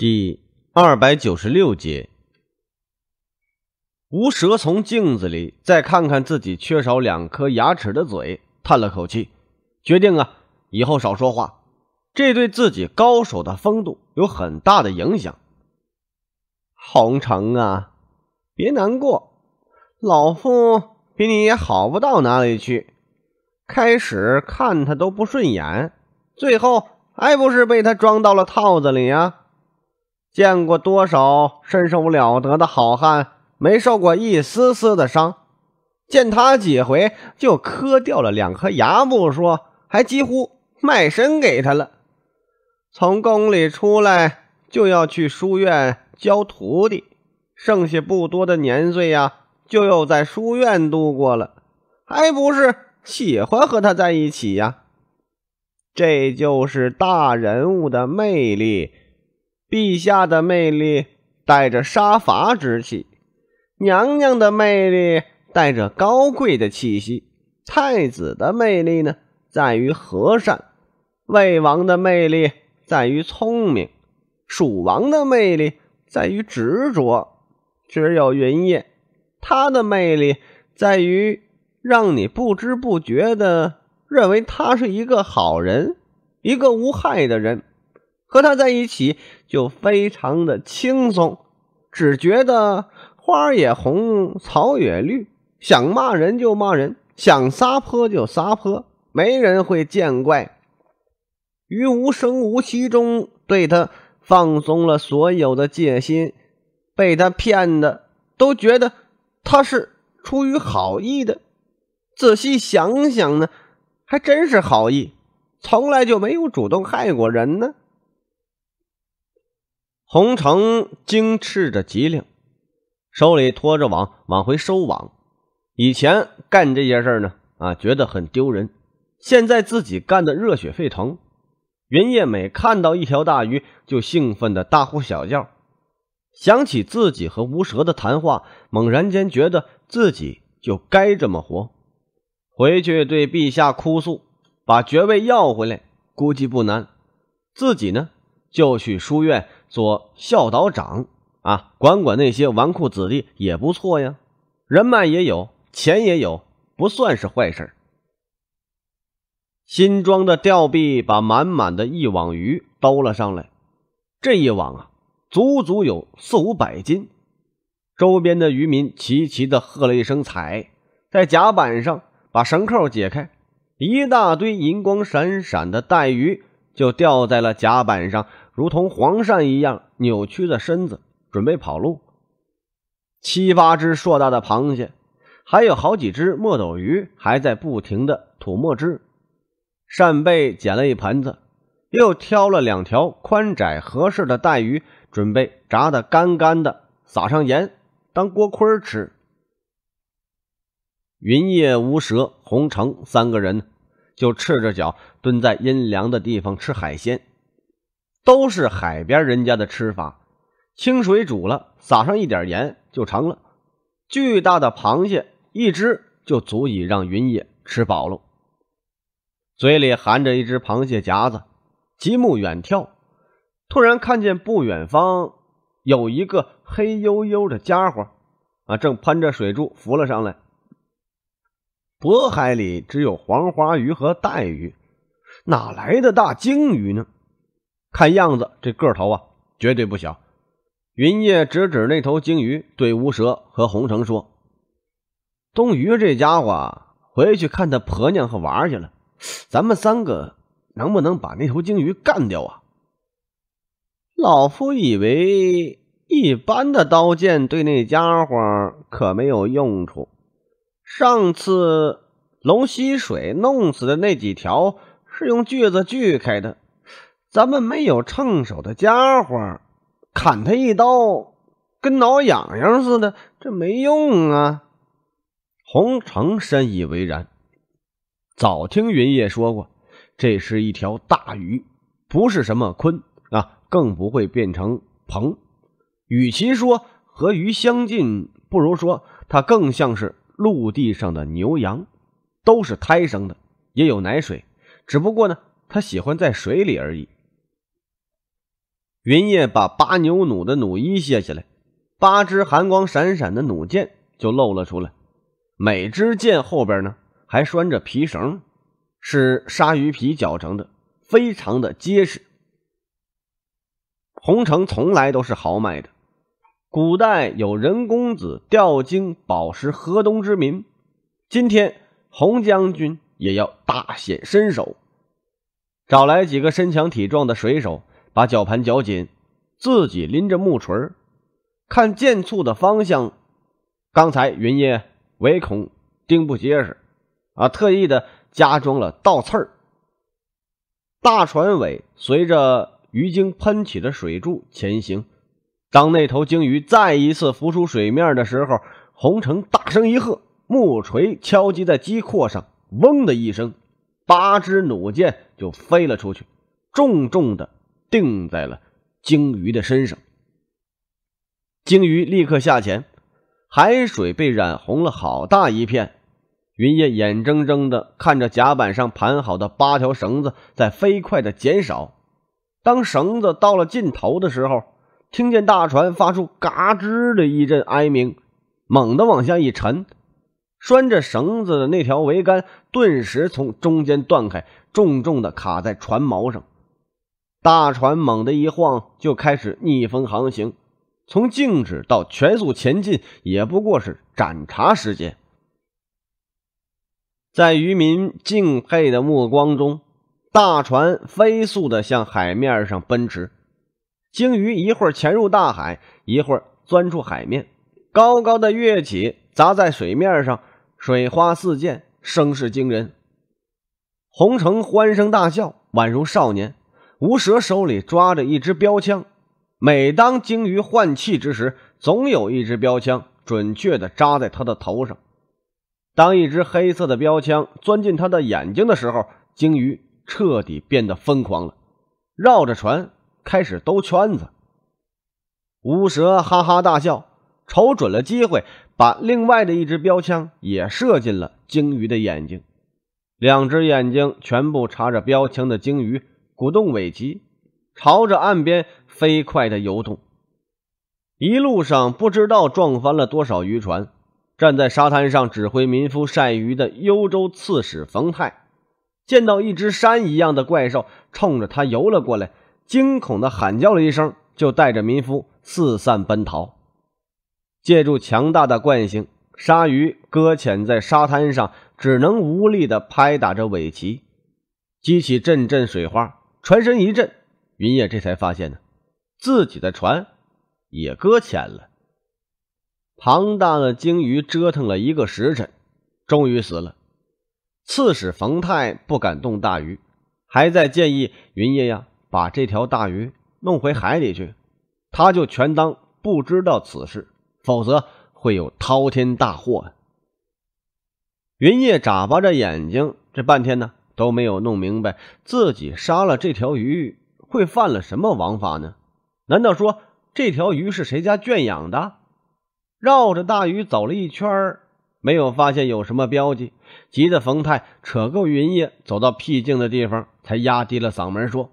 第二百九十六节，吴蛇从镜子里再看看自己缺少两颗牙齿的嘴，叹了口气，决定啊，以后少说话，这对自己高手的风度有很大的影响。红城啊，别难过，老夫比你也好不到哪里去。开始看他都不顺眼，最后还不是被他装到了套子里啊。见过多少身手了得的好汉，没受过一丝丝的伤？见他几回就磕掉了两颗牙不说，还几乎卖身给他了。从宫里出来就要去书院教徒弟，剩下不多的年岁呀，就又在书院度过了。还不是喜欢和他在一起呀？这就是大人物的魅力。陛下的魅力带着杀伐之气，娘娘的魅力带着高贵的气息，太子的魅力呢在于和善，魏王的魅力在于聪明，蜀王的魅力在于执着。只有云烨，他的魅力在于让你不知不觉的认为他是一个好人，一个无害的人。和他在一起就非常的轻松，只觉得花也红，草也绿，想骂人就骂人，想撒泼就撒泼，没人会见怪。于无声无息中对他放松了所有的戒心，被他骗的都觉得他是出于好意的。仔细想想呢，还真是好意，从来就没有主动害过人呢。洪城惊斥着，急令，手里拖着网往回收网。以前干这些事呢，啊，觉得很丢人；现在自己干的热血沸腾。云叶每看到一条大鱼，就兴奋的大呼小叫。想起自己和吴蛇的谈话，猛然间觉得自己就该这么活。回去对陛下哭诉，把爵位要回来，估计不难。自己呢，就去书院。做校导长啊，管管那些纨绔子弟也不错呀，人脉也有，钱也有，不算是坏事。新装的吊臂把满满的一网鱼兜了上来，这一网啊，足足有四五百斤。周边的渔民齐齐的喝了一声彩，在甲板上把绳扣解开，一大堆银光闪闪的带鱼就掉在了甲板上。如同黄鳝一样扭曲的身子，准备跑路。七八只硕大的螃蟹，还有好几只墨斗鱼还在不停的吐墨汁。扇贝捡了一盘子，又挑了两条宽窄合适的带鱼，准备炸的干干的，撒上盐当锅盔吃。云夜无蛇红城三个人就赤着脚蹲在阴凉的地方吃海鲜。都是海边人家的吃法，清水煮了，撒上一点盐就成了。巨大的螃蟹一只就足以让云野吃饱了，嘴里含着一只螃蟹夹子，极目远眺，突然看见不远方有一个黑黝黝的家伙，啊，正喷着水柱浮了上来。渤海里只有黄花鱼和带鱼，哪来的大鲸鱼呢？看样子，这个头啊，绝对不小。云叶指指那头鲸鱼，对乌蛇和洪城说：“东鱼这家伙回去看他婆娘和娃去了，咱们三个能不能把那头鲸鱼干掉啊？”老夫以为一般的刀剑对那家伙可没有用处。上次龙吸水弄死的那几条是用锯子锯开的。咱们没有称手的家伙，砍他一刀跟挠痒痒似的，这没用啊！洪城深以为然，早听云烨说过，这是一条大鱼，不是什么鲲啊，更不会变成鹏。与其说和鱼相近，不如说它更像是陆地上的牛羊，都是胎生的，也有奶水，只不过呢，它喜欢在水里而已。云烨把八牛弩的弩衣卸下来，八支寒光闪闪的弩箭就露了出来。每支箭后边呢，还拴着皮绳，是鲨鱼皮绞成的，非常的结实。洪城从来都是豪迈的，古代有人公子调金饱石河东之民，今天洪将军也要大显身手，找来几个身强体壮的水手。把绞盘绞紧，自己拎着木锤，看箭簇的方向。刚才云烨唯恐钉不结实，啊，特意的加装了倒刺儿。大船尾随着鱼精喷起的水柱前行。当那头鲸鱼再一次浮出水面的时候，洪城大声一喝，木锤敲击在机阔上，嗡的一声，八支弩箭就飞了出去，重重的。定在了鲸鱼的身上，鲸鱼立刻下潜，海水被染红了好大一片。云烨眼睁睁的看着甲板上盘好的八条绳子在飞快的减少。当绳子到了尽头的时候，听见大船发出“嘎吱”的一阵哀鸣，猛地往下一沉，拴着绳子的那条桅杆顿时从中间断开，重重的卡在船锚上。大船猛地一晃，就开始逆风航行。从静止到全速前进，也不过是盏茶时间。在渔民敬佩的目光中，大船飞速的向海面上奔驰。鲸鱼一会儿潜入大海，一会儿钻出海面，高高的跃起，砸在水面上，水花四溅，声势惊人。洪城欢声大笑，宛如少年。吴蛇手里抓着一支标枪，每当鲸鱼换气之时，总有一支标枪准确地扎在他的头上。当一只黑色的标枪钻进他的眼睛的时候，鲸鱼彻底变得疯狂了，绕着船开始兜圈子。吴蛇哈哈大笑，瞅准了机会，把另外的一支标枪也射进了鲸鱼的眼睛。两只眼睛全部插着标枪的鲸鱼。鼓动尾鳍，朝着岸边飞快地游动，一路上不知道撞翻了多少渔船。站在沙滩上指挥民夫晒鱼的幽州刺史冯泰，见到一只山一样的怪兽冲着他游了过来，惊恐地喊叫了一声，就带着民夫四散奔逃。借助强大的惯性，鲨鱼搁浅在沙滩上，只能无力地拍打着尾鳍，激起阵阵水花。船身一震，云烨这才发现呢，自己的船也搁浅了。庞大的鲸鱼折腾了一个时辰，终于死了。刺史冯泰不敢动大鱼，还在建议云烨呀，把这条大鱼弄回海里去，他就全当不知道此事，否则会有滔天大祸啊。云烨眨巴着眼睛，这半天呢。都没有弄明白自己杀了这条鱼会犯了什么王法呢？难道说这条鱼是谁家圈养的？绕着大鱼走了一圈，没有发现有什么标记，急得冯太扯够云叶走到僻静的地方，才压低了嗓门说：“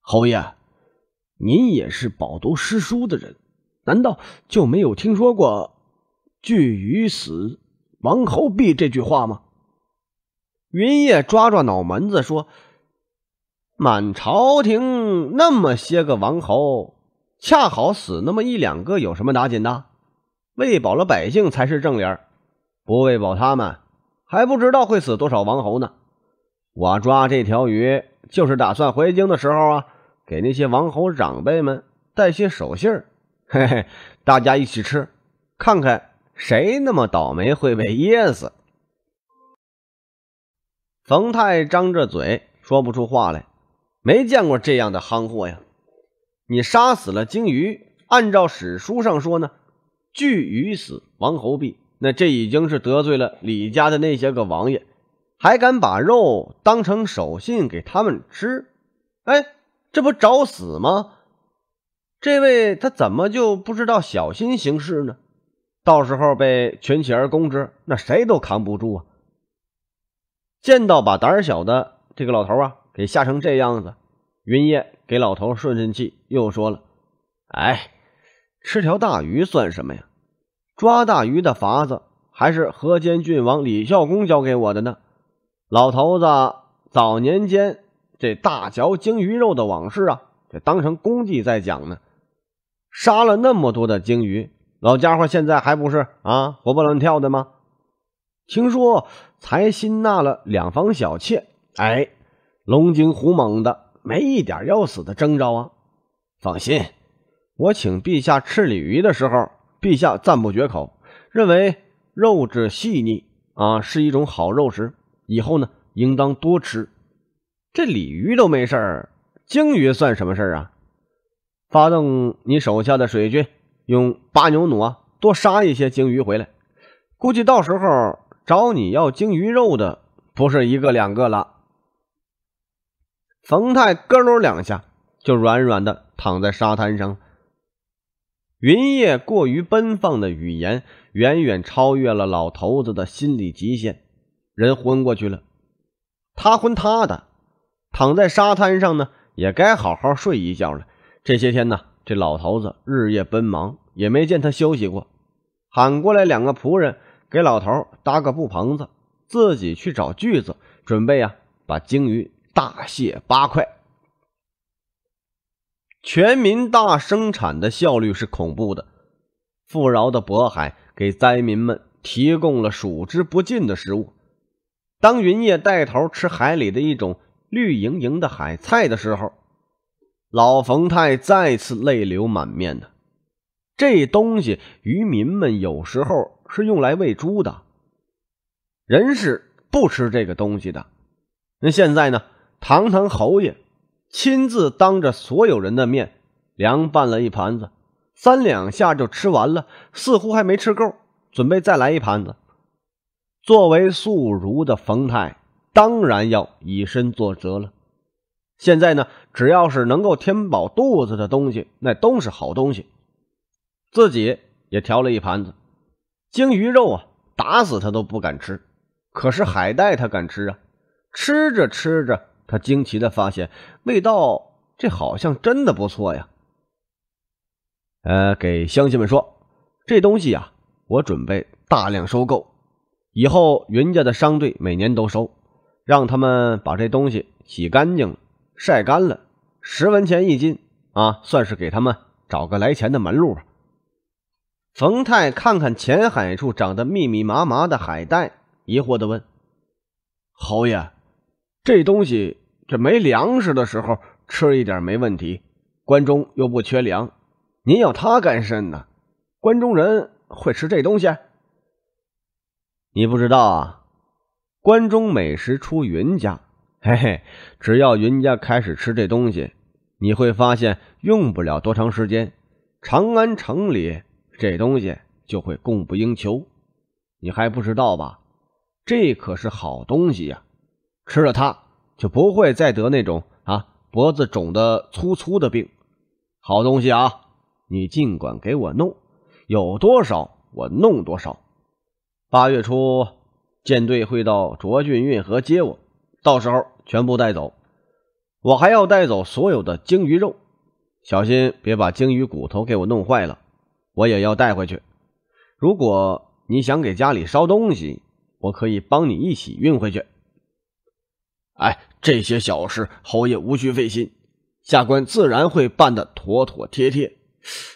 侯爷，您也是饱读诗书的人，难道就没有听说过‘巨鱼死，王侯毙’这句话吗？”云烨抓抓脑门子说：“满朝廷那么些个王侯，恰好死那么一两个，有什么打紧的？喂饱了百姓才是正理儿。不喂饱他们，还不知道会死多少王侯呢。我抓这条鱼，就是打算回京的时候啊，给那些王侯长辈们带些手信儿。嘿嘿，大家一起吃，看看谁那么倒霉会被噎死。”冯太张着嘴说不出话来，没见过这样的憨货呀！你杀死了鲸鱼，按照史书上说呢，巨鱼死，王侯毙。那这已经是得罪了李家的那些个王爷，还敢把肉当成手信给他们吃？哎，这不找死吗？这位他怎么就不知道小心行事呢？到时候被群起而攻之，那谁都扛不住啊！见到把胆小的这个老头啊给吓成这样子，云烨给老头顺顺气，又说了：“哎，吃条大鱼算什么呀？抓大鱼的法子还是河间郡王李孝公教给我的呢。老头子早年间这大嚼鲸鱼肉的往事啊，这当成功绩在讲呢。杀了那么多的鲸鱼，老家伙现在还不是啊活蹦乱跳的吗？听说。”才新纳了两房小妾，哎，龙精虎猛的，没一点要死的征兆啊！放心，我请陛下吃鲤鱼的时候，陛下赞不绝口，认为肉质细腻啊，是一种好肉食。以后呢，应当多吃。这鲤鱼都没事儿，鲸鱼算什么事儿啊？发动你手下的水军，用八牛弩啊，多杀一些鲸鱼回来。估计到时候。找你要鲸鱼肉的不是一个两个了。冯太咯噜两下就软软的躺在沙滩上云叶过于奔放的语言远远超越了老头子的心理极限，人昏过去了。他昏他的，躺在沙滩上呢，也该好好睡一觉了。这些天呢，这老头子日夜奔忙，也没见他休息过。喊过来两个仆人。给老头搭个布棚子，自己去找锯子，准备啊，把鲸鱼大卸八块。全民大生产的效率是恐怖的，富饶的渤海给灾民们提供了数之不尽的食物。当云叶带头吃海里的一种绿莹莹的海菜的时候，老冯太再次泪流满面的。这东西，渔民们有时候。是用来喂猪的，人是不吃这个东西的。那现在呢？堂堂侯爷亲自当着所有人的面凉拌了一盘子，三两下就吃完了，似乎还没吃够，准备再来一盘子。作为素儒的冯太，当然要以身作则了。现在呢，只要是能够填饱肚子的东西，那都是好东西。自己也调了一盘子。鲸鱼肉啊，打死他都不敢吃，可是海带他敢吃啊。吃着吃着，他惊奇的发现味道，这好像真的不错呀。呃，给乡亲们说，这东西呀，我准备大量收购，以后云家的商队每年都收，让他们把这东西洗干净了、晒干了，十文钱一斤啊，算是给他们找个来钱的门路吧。冯太看看浅海处长得密密麻麻的海带，疑惑的问：“侯爷，这东西这没粮食的时候吃一点没问题，关中又不缺粮，您要它干甚呢？关中人会吃这东西？你不知道啊，关中美食出云家，嘿嘿，只要云家开始吃这东西，你会发现用不了多长时间，长安城里。”这东西就会供不应求，你还不知道吧？这可是好东西呀！吃了它就不会再得那种啊脖子肿的粗粗的病。好东西啊，你尽管给我弄，有多少我弄多少。八月初舰队会到卓郡运河接我，到时候全部带走。我还要带走所有的鲸鱼肉，小心别把鲸鱼骨头给我弄坏了。我也要带回去。如果你想给家里捎东西，我可以帮你一起运回去。哎，这些小事侯爷无需费心，下官自然会办得妥妥帖帖。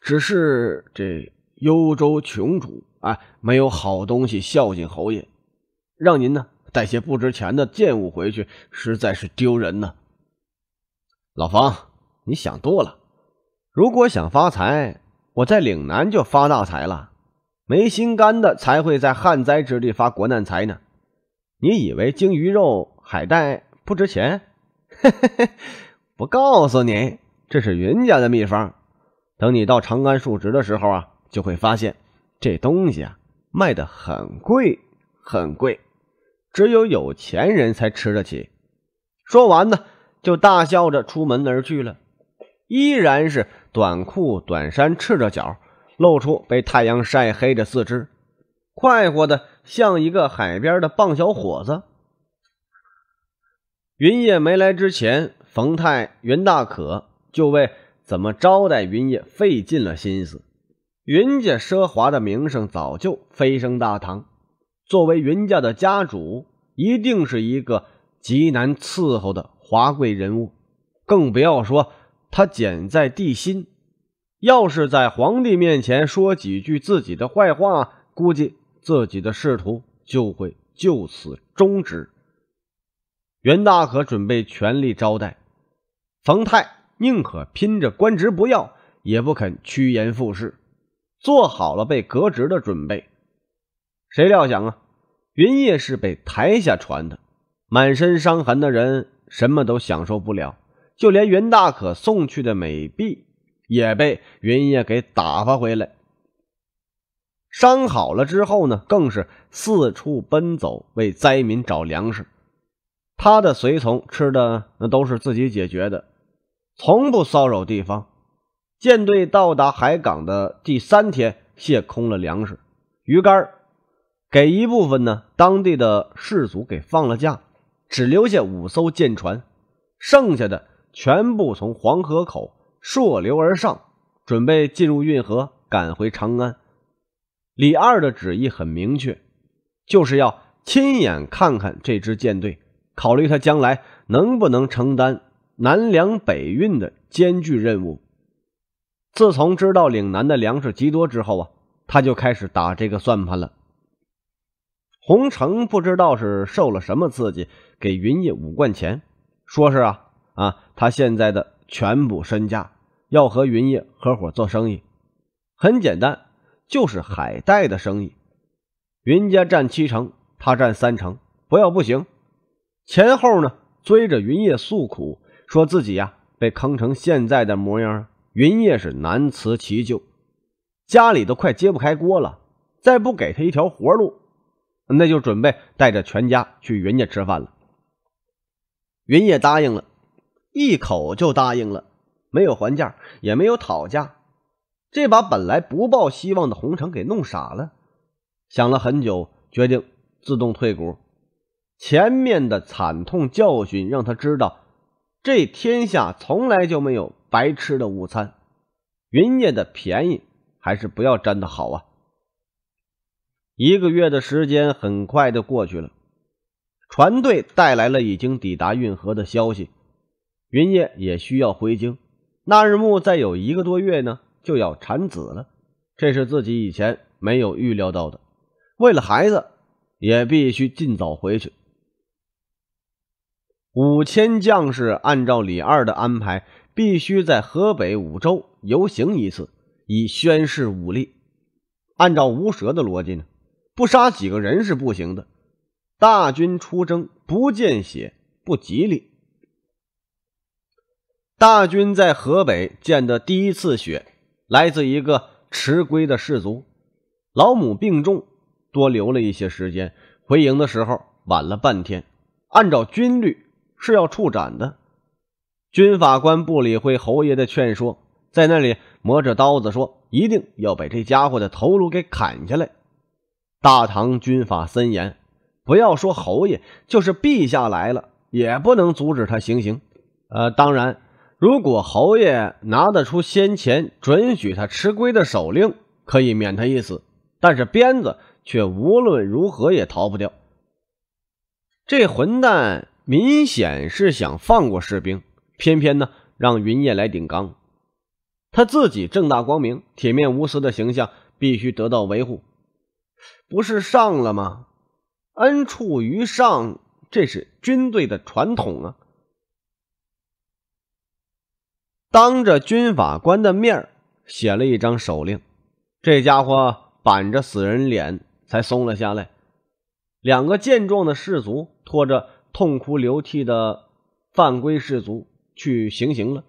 只是这幽州穷主，哎，没有好东西孝敬侯爷，让您呢带些不值钱的贱物回去，实在是丢人呢。老方，你想多了。如果想发财，我在岭南就发大财了，没心肝的才会在旱灾之地发国难财呢。你以为鲸鱼肉、海带不值钱？不告诉你，这是云家的秘方。等你到长安述职的时候啊，就会发现这东西啊卖的很贵，很贵，只有有钱人才吃得起。说完呢，就大笑着出门而去了。依然是短裤、短衫，赤着脚，露出被太阳晒黑的四肢，快活的像一个海边的棒小伙子。云烨没来之前，冯太、袁大可就为怎么招待云烨费尽了心思。云家奢华的名声早就飞升大唐，作为云家的家主，一定是一个极难伺候的华贵人物，更不要说。他简在帝心，要是在皇帝面前说几句自己的坏话，估计自己的仕途就会就此终止。袁大可准备全力招待，冯太宁可拼着官职不要，也不肯趋炎附势，做好了被革职的准备。谁料想啊，云烨是被抬下船的，满身伤痕的人，什么都享受不了。就连袁大可送去的美币也被云烨给打发回来。伤好了之后呢，更是四处奔走，为灾民找粮食。他的随从吃的那都是自己解决的，从不骚扰地方。舰队到达海港的第三天，卸空了粮食、鱼竿，给一部分呢当地的氏族给放了假，只留下五艘舰船，剩下的。全部从黄河口溯流而上，准备进入运河赶回长安。李二的旨意很明确，就是要亲眼看看这支舰队，考虑他将来能不能承担南粮北运的艰巨任务。自从知道岭南的粮食极多之后啊，他就开始打这个算盘了。洪承不知道是受了什么刺激，给云烨五贯钱，说是啊啊。他现在的全部身家要和云叶合伙做生意，很简单，就是海带的生意。云家占七成，他占三成。不要不行。前后呢追着云叶诉苦，说自己呀被坑成现在的模样，云叶是难辞其咎。家里都快揭不开锅了，再不给他一条活路，那就准备带着全家去云家吃饭了。云叶答应了。一口就答应了，没有还价，也没有讨价，这把本来不抱希望的洪城给弄傻了。想了很久，决定自动退股。前面的惨痛教训让他知道，这天下从来就没有白吃的午餐，云烨的便宜还是不要沾的好啊。一个月的时间很快的过去了，船队带来了已经抵达运河的消息。云烨也需要回京，那日暮再有一个多月呢，就要产子了。这是自己以前没有预料到的，为了孩子，也必须尽早回去。五千将士按照李二的安排，必须在河北五州游行一次，以宣示武力。按照吴蛇的逻辑呢，不杀几个人是不行的。大军出征不见血不吉利。大军在河北见的第一次血，来自一个迟归的士卒，老母病重，多留了一些时间。回营的时候晚了半天，按照军律是要处斩的。军法官不理会侯爷的劝说，在那里磨着刀子说：“一定要把这家伙的头颅给砍下来。”大唐军法森严，不要说侯爷，就是陛下来了，也不能阻止他行刑。呃，当然。如果侯爷拿得出先前准许他吃亏的手令，可以免他一死；但是鞭子却无论如何也逃不掉。这混蛋明显是想放过士兵，偏偏呢让云烨来顶缸，他自己正大光明、铁面无私的形象必须得到维护。不是上了吗？恩处于上，这是军队的传统啊。当着军法官的面写了一张手令，这家伙板着死人脸才松了下来。两个健壮的士卒拖着痛哭流涕的犯规士卒去行刑了。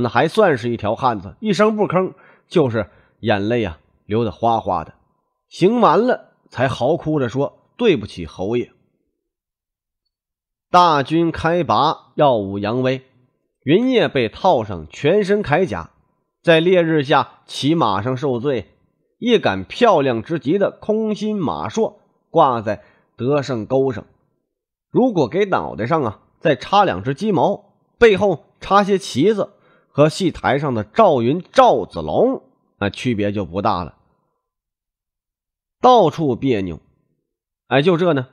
那还算是一条汉子，一声不吭，就是眼泪啊流得哗哗的。行完了，才嚎哭着说：“对不起，侯爷。”大军开拔，耀武扬威。云烨被套上全身铠甲，在烈日下骑马上受罪。一杆漂亮之极的空心马槊挂在得胜钩上，如果给脑袋上啊再插两只鸡毛，背后插些旗子，和戏台上的赵云、赵子龙，那区别就不大了。到处别扭，哎，就这呢。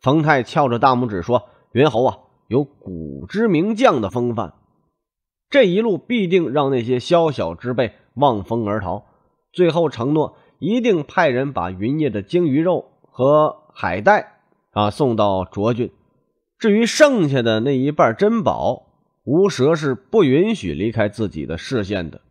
冯太翘着大拇指说：“云侯啊，有古之名将的风范。”这一路必定让那些宵小之辈望风而逃。最后承诺，一定派人把云烨的鲸鱼肉和海带啊送到卓郡。至于剩下的那一半珍宝，吴蛇是不允许离开自己的视线的。